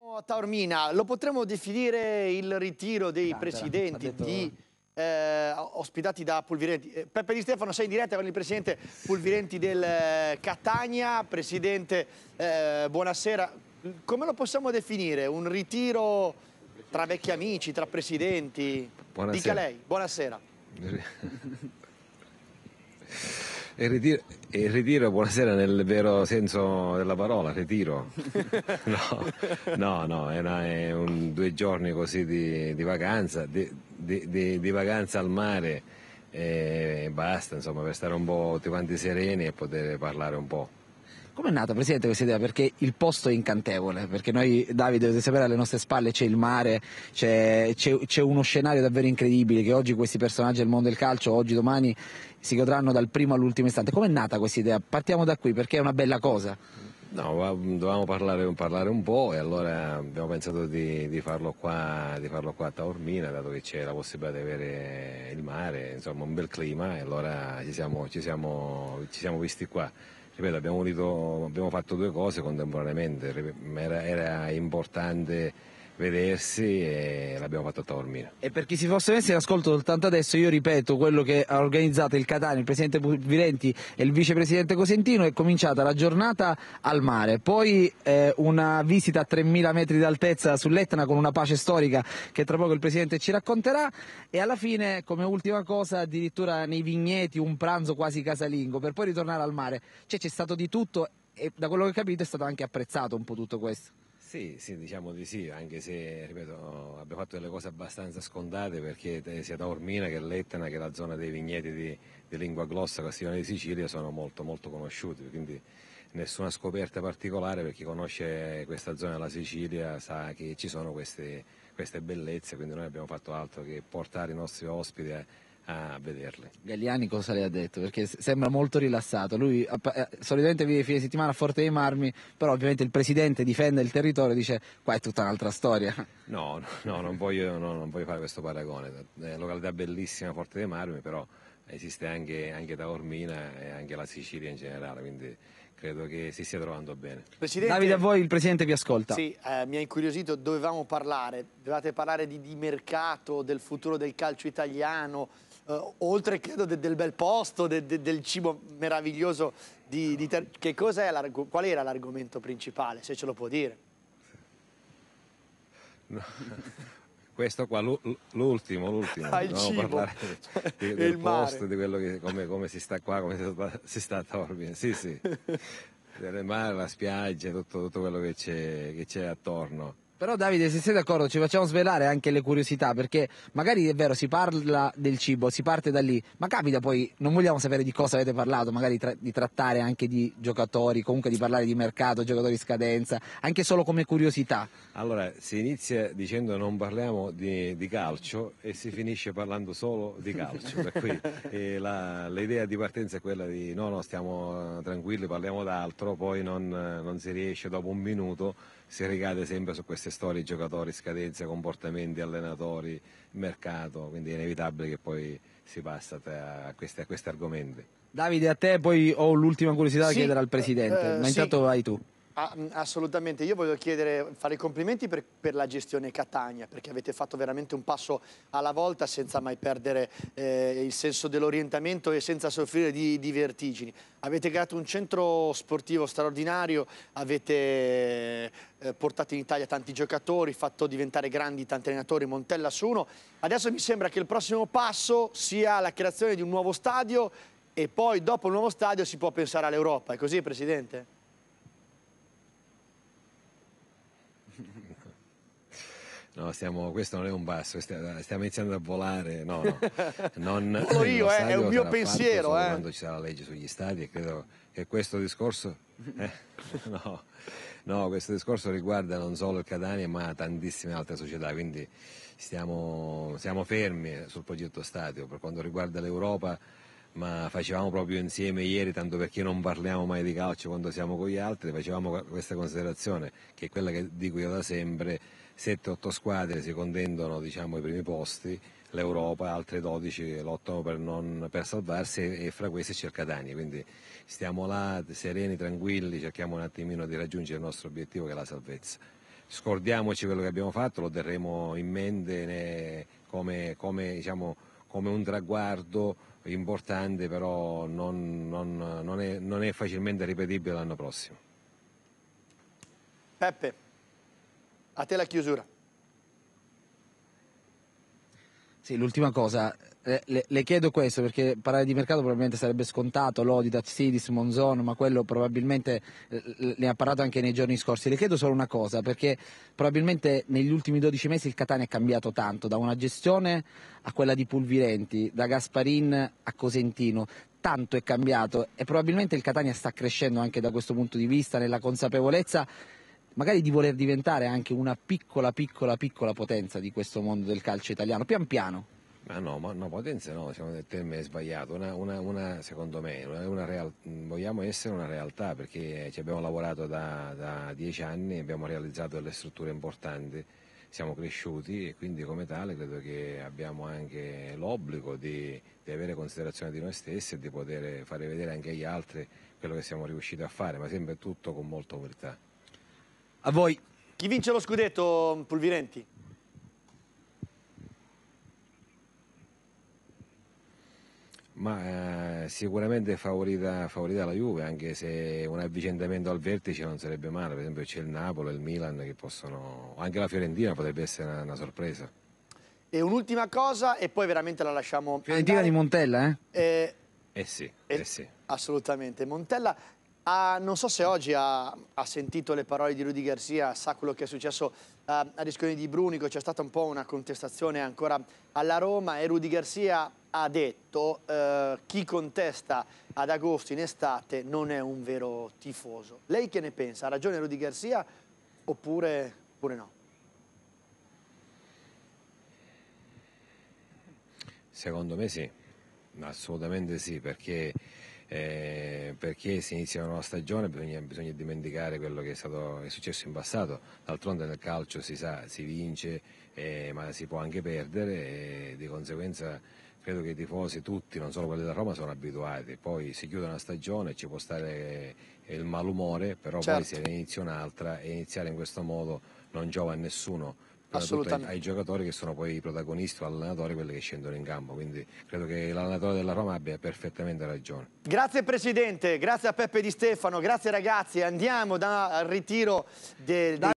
Oh, Taormina, lo potremmo definire il ritiro dei Grande, presidenti detto... di, eh, ospitati da Pulvirenti. Eh, Peppe Di Stefano, sei in diretta con il presidente Pulvirenti del eh, Catania. Presidente, eh, buonasera. Come lo possiamo definire? Un ritiro tra vecchi amici, tra presidenti? Buonasera. Dica lei, buonasera. E ritiro, e ritiro, buonasera nel vero senso della parola, ritiro. no, no, no è, una, è un, due giorni così di, di vacanza, di, di, di, vacanza al mare e eh, basta, insomma, per stare un po' tutti quanti sereni e poter parlare un po'. Com'è nata Presidente questa idea? Perché il posto è incantevole, perché noi, Davide, dovete sapere, alle nostre spalle c'è il mare, c'è, c'è, c'è uno scenario davvero incredibile che oggi questi personaggi del mondo del calcio, oggi, domani, si godranno dal primo all'ultimo istante. Com'è nata questa idea? Partiamo da qui perché è una bella cosa. No, dovevamo parlare, parlare, un po' e allora abbiamo pensato di, di, farlo qua, di, farlo qua, a Taormina, dato che c'è la possibilità di avere il mare, insomma un bel clima e allora ci siamo, ci siamo, ci siamo visti qua ripeto, abbiamo, unito, abbiamo fatto due cose contemporaneamente, era, era importante vedersi e l'abbiamo fatto a Taormina. E per chi si fosse messo in ascolto soltanto adesso, io ripeto quello che ha organizzato il Catania, il presidente Virenti e il vicepresidente Cosentino, è cominciata la giornata al mare, poi eh, una visita a 3000 metri d'altezza sull'Etna con una pace storica che tra poco il presidente ci racconterà e alla fine come ultima cosa addirittura nei vigneti un pranzo quasi casalingo per poi ritornare al mare. Cioè c'è stato di tutto e da quello che ho capito è stato anche apprezzato un po' tutto questo. Sì, sì, diciamo di sì, anche se, ripeto, abbiamo fatto delle cose abbastanza scontate perché eh, sia Taormina che l'Etna che la zona dei vigneti di, di lingua glossa castiglione di Sicilia sono molto, molto conosciuti, quindi nessuna scoperta particolare per chi conosce questa zona della Sicilia sa che ci sono queste, queste bellezze, quindi noi abbiamo fatto altro che portare i nostri ospiti a a vederle. Galliani cosa le ha detto? Perché sembra molto rilassato. Lui eh, solitamente vive fine settimana a Forte dei Marmi, però ovviamente il presidente difende il territorio e dice qua è tutta un'altra storia. No, no, non, voglio, no non voglio fare questo paragone. È una località bellissima Forte dei Marmi, però esiste anche, anche Taormina e anche la Sicilia in generale, quindi credo che si stia trovando bene. Presidente, Davide, a voi il Presidente vi ascolta. Sì, eh, mi ha incuriosito, dovevamo parlare, dovevate parlare di, di mercato, del futuro del calcio italiano, eh, oltre credo de, del bel posto, de, de, del cibo meraviglioso di, di che qual era l'argomento principale, se ce lo può dire? No. questo qua, l'ultimo, l'ultimo. Ah, il cibo. Cioè, di, del il posto, mare. di quello che, come, come, si sta qua, come si sta, a Torbine. Sì, sì. Il mare, la spiaggia, tutto, tutto quello che c'è attorno. Però Davide, se sei d'accordo, ci facciamo svelare anche le curiosità, perché magari è vero, si parla del cibo, si parte da lì, ma capita poi, non vogliamo sapere di cosa avete parlato, magari tra- di trattare anche di giocatori, comunque di parlare di mercato, giocatori scadenza, anche solo come curiosità. Allora, si inizia dicendo non parliamo di, di calcio e si finisce parlando solo di calcio, per cui eh, la, l'idea di partenza è quella di no, no, stiamo eh, tranquilli, parliamo d'altro, poi non, non si riesce dopo un minuto si ricade sempre su queste storie giocatori, scadenze, comportamenti, allenatori, mercato, quindi è inevitabile che poi si passa a questi, a questi argomenti. Davide, a te poi ho l'ultima curiosità da sì, chiedere al Presidente, eh, ma intanto sì. vai tu. Ah, mm, assolutamente, io voglio chiedere, fare i complimenti per, per, la gestione Catania, perché avete fatto veramente un passo alla volta senza mai perdere eh, il senso dell'orientamento e senza soffrire di, di, vertigini. Avete creato un centro sportivo straordinario, avete eh, portato in Italia tanti giocatori, fatto diventare grandi tanti allenatori, Montella su uno. Adesso mi sembra che il prossimo passo sia la creazione di un nuovo stadio e poi dopo il nuovo stadio si può pensare all'Europa, è così Presidente? No, stiamo, questo non è un basso, stiamo, stiamo iniziando a volare. No, no. Non, Volo io, eh, è un mio pensiero. Eh. Quando ci sarà la legge sugli stadi, e credo che questo discorso. Eh, no, no, questo discorso riguarda non solo il Catania, ma tantissime altre società. Quindi stiamo, siamo fermi sul progetto stadio. Per quanto riguarda l'Europa ma facevamo proprio insieme ieri, tanto perché non parliamo mai di calcio quando siamo con gli altri, facevamo questa considerazione che è quella che dico io da sempre, 7-8 squadre si contendono diciamo, i primi posti, l'Europa, altre 12 lottano per, non, per salvarsi e, fra queste c'è il Catania, quindi stiamo là sereni, tranquilli, cerchiamo un attimino di raggiungere il nostro obiettivo che è la salvezza. Scordiamoci quello che abbiamo fatto, lo terremo in mente come, come diciamo, come un traguardo importante, però non, non, non, è, non è facilmente ripetibile l'anno prossimo. Peppe, a te la chiusura. Sì, l'ultima cosa, eh, le, le, chiedo questo perché parlare di mercato probabilmente sarebbe scontato, Lodi, Taxidis, Monzon, ma quello probabilmente eh, ne ha parlato anche nei giorni scorsi. Le chiedo solo una cosa perché probabilmente negli ultimi 12 mesi il Catania è cambiato tanto, da una gestione a quella di Pulvirenti, da Gasparin a Cosentino. Tanto è cambiato e probabilmente il Catania sta crescendo anche da questo punto di vista, nella consapevolezza magari di voler diventare anche una piccola, piccola, piccola potenza di questo mondo del calcio italiano, pian piano? Ma no, ma no, potenza no, siamo nel termine sbagliato, una, una, una, secondo me, real, vogliamo essere una realtà perché eh, ci abbiamo lavorato da, da dieci anni, abbiamo realizzato delle strutture importanti, siamo cresciuti e quindi come tale credo che abbiamo anche l'obbligo di, di avere considerazione di noi stessi e di poter fare vedere anche agli altri quello che siamo riusciti a fare, ma sempre tutto con molta umiltà. A voi. Chi vince lo scudetto, Pulvirenti? Ma eh, sicuramente favorita, favorita, la Juve, anche se un avvicendamento al vertice non sarebbe male, per esempio c'è il Napoli, il Milan che possono, anche la Fiorentina potrebbe essere una, una sorpresa. E un'ultima cosa e poi veramente la lasciamo... Fiorentina andare. di Montella, eh? Eh, eh sì, eh, eh sì. Assolutamente. Montella, Ah, non so se oggi ha, ha, sentito le parole di Rudy Garcia, sa quello che è successo ah, a Risconi di Brunico, c'è stata un po' una contestazione ancora alla Roma e Rudy Garcia ha detto eh, chi contesta ad agosto in estate non è un vero tifoso. Lei che ne pensa? Ha ragione Rudy Garcia oppure, oppure no? Secondo me sì, assolutamente sì, perché eh, perché si inizia una nuova stagione bisogna, bisogna dimenticare quello che è, stato, è, successo in passato, d'altronde nel calcio si sa, si vince eh, ma si può anche perdere e eh, di conseguenza credo che i tifosi tutti, non solo quelli della Roma, sono abituati, poi si chiude una stagione, ci può stare eh, il malumore, però certo. poi se ne inizia un'altra e iniziare in questo modo non giova a nessuno. Assolutamente. ai giocatori che sono poi i protagonisti o allenatori quelli che scendono in campo, quindi credo che l'allenatore della Roma abbia perfettamente ragione. Grazie Presidente, grazie a Peppe Di Stefano, grazie ragazzi, andiamo dal ritiro del... Da...